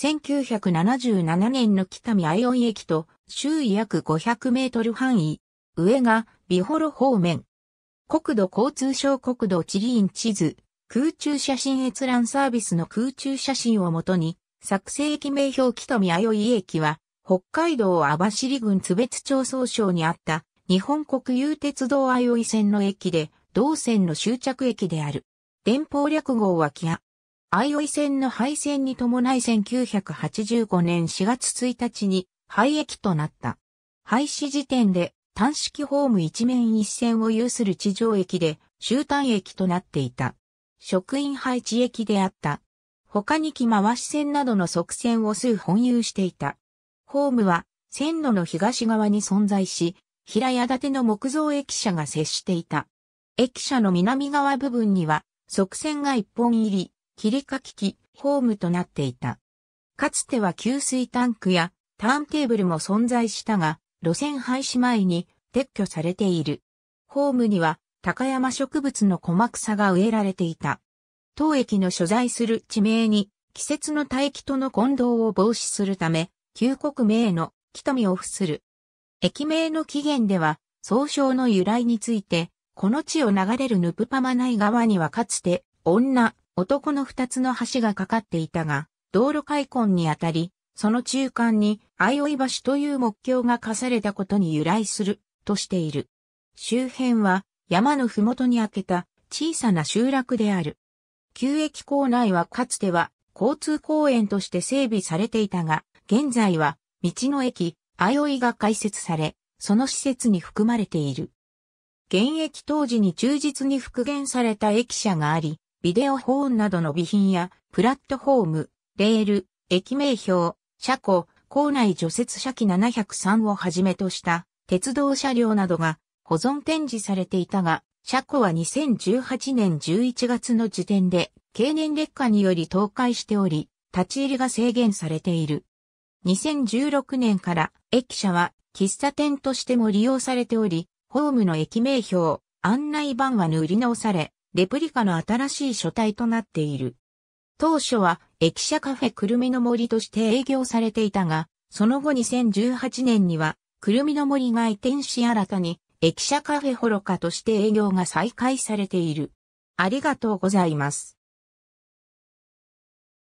1977年の北見愛音駅と周囲約500メートル範囲、上が美幌方面。国土交通省国土地理院地図、空中写真閲覧サービスの空中写真をもとに、作成駅名標北見愛音駅は、北海道網走郡津別町総省にあった日本国有鉄道愛音線の駅で、同線の終着駅である。電報略号はキア。相生線の廃線に伴い1985年4月1日に廃駅となった。廃止時点で単式ホーム一面一線を有する地上駅で終端駅となっていた。職員配置駅であった。他に木回し線などの側線を数本有していた。ホームは線路の東側に存在し、平屋建ての木造駅舎が接していた。駅舎の南側部分には、側線が一本入り、切り欠き機、ホームとなっていた。かつては給水タンクやターンテーブルも存在したが、路線廃止前に撤去されている。ホームには高山植物の細草が植えられていた。当駅の所在する地名に季節の大気との混同を防止するため、旧国名の北見を付する。駅名の起源では、総称の由来について、この地を流れるヌプパマナイ川にはかつて、女、男の二つの橋がかかっていたが、道路開墾にあたり、その中間に、相生橋という目標が課されたことに由来する、としている。周辺は、山のふもとに開けた、小さな集落である。旧駅構内はかつては、交通公園として整備されていたが、現在は、道の駅、相生が開設され、その施設に含まれている。現役当時に忠実に復元された駅舎があり、ビデオホーンなどの備品や、プラットフォーム、レール、駅名標、車庫、校内除雪車機703をはじめとした鉄道車両などが保存展示されていたが、車庫は2018年11月の時点で経年劣化により倒壊しており、立ち入りが制限されている。2016年から駅舎は喫茶店としても利用されており、ホームの駅名標、案内板は塗り直され、レプリカの新しい書体となっている。当初は駅舎カフェくるみの森として営業されていたが、その後2018年には、くるみの森が移転し新たに、駅舎カフェホロカとして営業が再開されている。ありがとうございます。